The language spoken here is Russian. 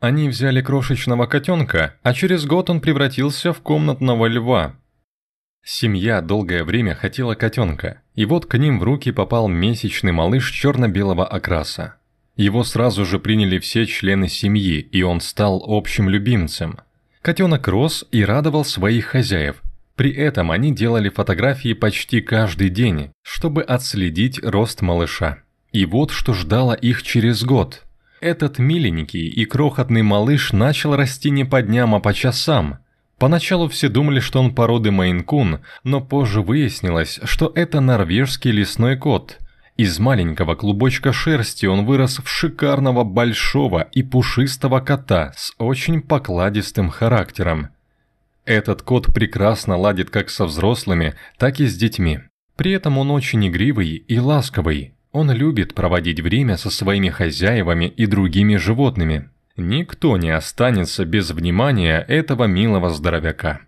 Они взяли крошечного котенка, а через год он превратился в комнатного льва. Семья долгое время хотела котенка, и вот к ним в руки попал месячный малыш черно-белого окраса. Его сразу же приняли все члены семьи, и он стал общим любимцем. Котенок рос и радовал своих хозяев. При этом они делали фотографии почти каждый день, чтобы отследить рост малыша. И вот что ждало их через год – этот миленький и крохотный малыш начал расти не по дням, а по часам. Поначалу все думали, что он породы мейн-кун, но позже выяснилось, что это норвежский лесной кот. Из маленького клубочка шерсти он вырос в шикарного большого и пушистого кота с очень покладистым характером. Этот кот прекрасно ладит как со взрослыми, так и с детьми. При этом он очень игривый и ласковый. Он любит проводить время со своими хозяевами и другими животными. Никто не останется без внимания этого милого здоровяка.